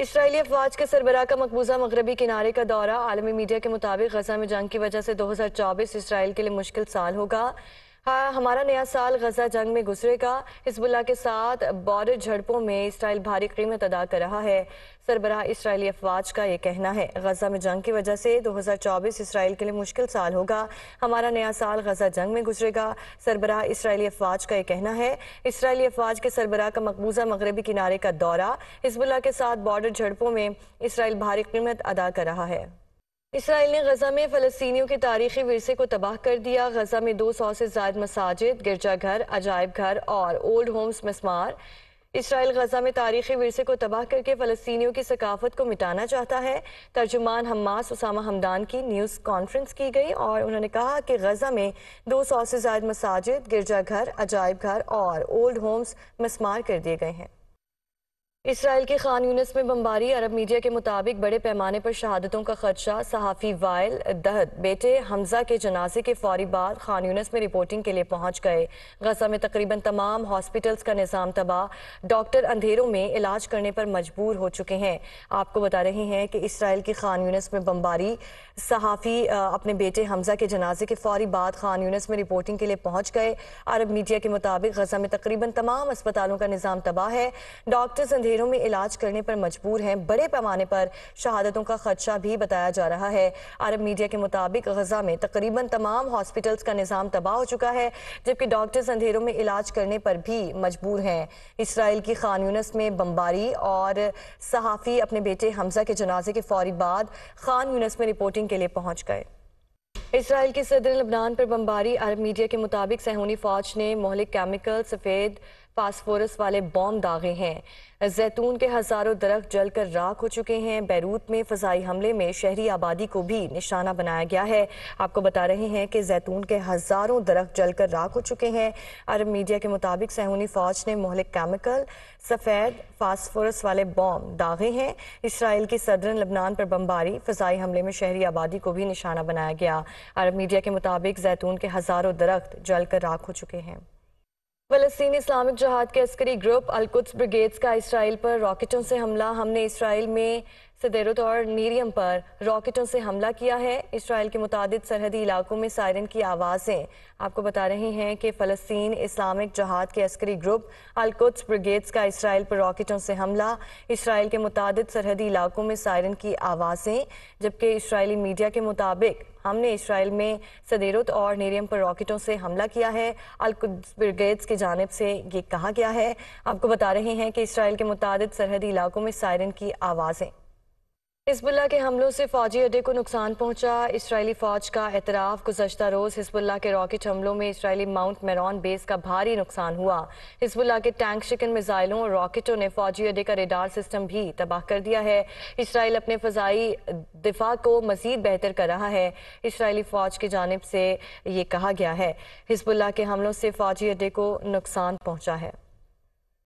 Israeli अफवाज के सरबराह का मकबूजा मगरबी किनारे का दौरा आलमी मीडिया के मुताबिक गजा में जंग की वजह से दो हज़ार चौबीस इसराइल के लिए मुश्किल साल होगा हमारा नया साल गजा जंग में गुजरेगा हिजबुल्ला के साथ बॉर्डर झड़पों में इसराइल भारी कीमत अदा कर रहा है सरबराह इसराइली अफवाज का ये कहना है गजा में जंग की वजह से 2024 इसराइल के लिए मुश्किल साल होगा हमारा नया साल गजा जंग में गुजरेगा सरबराह इसराइली अफवाज का ये कहना है इसराइली अफवाज के सरबराह का मकबूजा मगरबी किनारे का दौरा हिजबुल्ला के साथ बॉर्डर झड़पों में इसराइल भारी कीमत अदा कर रहा है इसराइल ने गजा में फलस्तियों के तारीखी वरसे को तबाह कर दिया गजा में दो सौ से जायद मसाजिद गिरजाघर अजायब घर और ओल्ड होम्स मस्मार इसराइल गजा में तारीखी विरसे को तबाह करके फलस्तियों की सकाफत को मिटाना चाहता है तर्जुमान हमास उसामा हमदान की न्यूज़ कॉन्फ्रेंस की गई और उन्होंने कहा कि गजा में दो सौ से जायद मसाजिद गिरजाघर अजायब घर और ओल्ड होम्स मस्मार कर दिए गए हैं इसराइल के खान यूनिस में बमबारी अरब मीडिया के मुताबिक बड़े पैमाने पर शहादतों का खदशा सहाफ़ी वायल दहद बेटे हमजा के जनाजे के फौरी बाद खान यूनिस में रिपोर्टिंग के लिए पहुंच गए गजा में तकरीबन तमाम हॉस्पिटल्स का निज़ाम तबाह डॉक्टर अंधेरों में इलाज करने पर मजबूर हो चुके हैं आपको बता रहे हैं कि इसराइल के खान यूनिस में बम्बारी सहाफ़ी अपने बेटे हमजा के जनाजे के फौरी बाद खान यूनिस में रिपोर्टिंग के लिए पहुंच गए अरब मीडिया के मुताबिक गजा में तकरीबन तमाम अस्पतालों का निज़ाम तबाह है डॉक्टर्स अंधेरों जेलों में इलाज करने पर मजबूर हैं बड़े पैमाने पर शहादतों का खदशा भी बताया जा रहा है अरब मीडिया के मुताबिक गजा में तकरीबन तमाम हॉस्पिटल्स का निज़ाम तबाह हो चुका है जबकि डॉक्टर्स अंधेरों में इलाज करने पर भी मजबूर हैं इसराइल की खान यूनस में बम्बारी और सहाफ़ी अपने बेटे हमजा के जनाजे के फौरी बाद खान यूनस में रिपोर्टिंग के लिए पहुँच गए इसराइल के सदर लबनान पर बम्बारी अरब मीडिया के मुताबिक सहूनी फौज ने मोहलिक केमिकल सफ़ेद फास्फोरस वाले बॉम्ब दागे हैं जैतून के हज़ारों दरख्त जलकर राख हो चुके हैं बैरूत में फजाई हमले में शहरी आबादी को भी निशाना बनाया गया है आपको बता रहे हैं कि जैतून के हज़ारों दरख्त जलकर राख हो चुके हैं अरब मीडिया के मुताबिक सहूनी फ़ौज ने मोहलिक केमिकल सफ़ेद फास्फोरस वाले बॉम्ब दागे हैं इसराइल की सदरन लबनान पर बम्बारी फजाई हमले में शहरी आबादी को भी निशाना बनाया गया अरब मीडिया के मुताबिक जैतून के हज़ारों दरख्त जलकर राख हो चुके हैं फलस्तीन इस्लामिक जहाद के अस्करी ग्रुप अलकुत्स ब्रिगेड्स का इसराइल पर रॉकेटों से हमला हमने इसराइल में सदेरत और नीरियम पर रॉकेटों से हमला किया है इसराइल के मुताद सरहदी इलाकों में सायरन की आवाज़ें आपको बता रहे हैं कि फ़लस्तीन इस्लामिक जहाद के अस्करी ग्रुप अलकुत्स ब्रिगेड्स का इसराइल पर रॉकेटों से हमला इसराइल के मुताद सरहदी इलाकों में सायरन की आवाज़ें जबकि इसराइली मीडिया के मुताबिक हमने इसराइल में सदेरत और नीरियम पर रॉकेटों से हमला किया है अलकुद्स ब्रिगेड्स की जानब से ये कहा गया है आपको बता रहे हैं कि इसराइल के मुताद सरहदी इलाकों में सायरन की आवाज़ें हिजबुल्ला के हमलों से फौजी अड्डे को नुकसान पहुंचा इसराइली फौज का एतराफ़ गुजशत रोज़ हिजबुल्ला के रॉकेट हमलों में इसराइली माउंट मेरॉन बेस का भारी नुकसान हुआ हिजबुल्ला के टैंक शिकन मिसाइलों और रॉकेटों ने फौजी अड्डे का रेडार सिस्टम भी तबाह कर दिया है इसराइल अपने फजाई दिफा को मजीद बेहतर कर रहा है इसराइली फौज की जानब से ये कहा गया है हिजबुल्ला के हमलों से फौजी अड्डे को नुकसान पहुँचा है